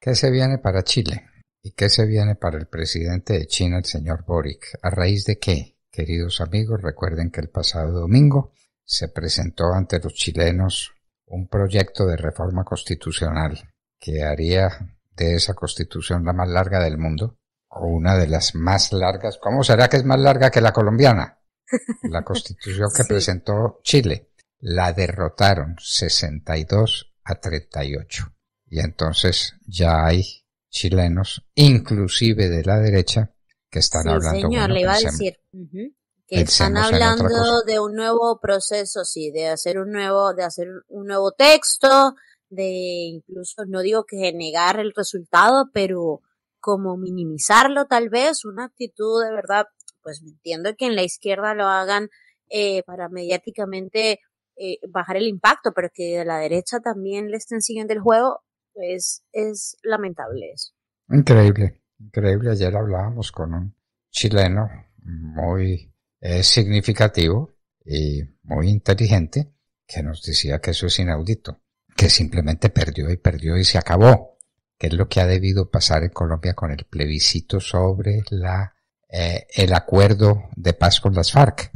¿Qué se viene para Chile? ¿Y qué se viene para el presidente de China, el señor Boric? ¿A raíz de qué? Queridos amigos, recuerden que el pasado domingo se presentó ante los chilenos un proyecto de reforma constitucional que haría de esa constitución la más larga del mundo o una de las más largas. ¿Cómo será que es más larga que la colombiana? La constitución que presentó Chile. La derrotaron 62 a 38. Y entonces ya hay chilenos, inclusive de la derecha, que están hablando. Señor, le iba a decir que están hablando de un nuevo proceso, sí, de hacer un nuevo, de hacer un nuevo texto, de incluso no digo que negar el resultado, pero como minimizarlo tal vez, una actitud de verdad, pues me entiendo que en la izquierda lo hagan eh, para mediáticamente eh, bajar el impacto, pero que de la derecha también le estén siguiendo el juego, es, lamentable eso. Increíble, increíble. Ayer hablábamos con un chileno muy eh, significativo y muy inteligente que nos decía que eso es inaudito, que simplemente perdió y perdió y se acabó, qué es lo que ha debido pasar en Colombia con el plebiscito sobre la, eh, el acuerdo de paz con las FARC.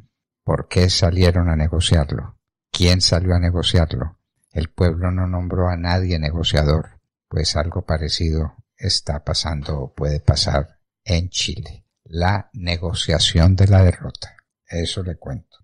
¿Por qué salieron a negociarlo? ¿Quién salió a negociarlo? El pueblo no nombró a nadie negociador. Pues algo parecido está pasando o puede pasar en Chile. La negociación de la derrota. Eso le cuento.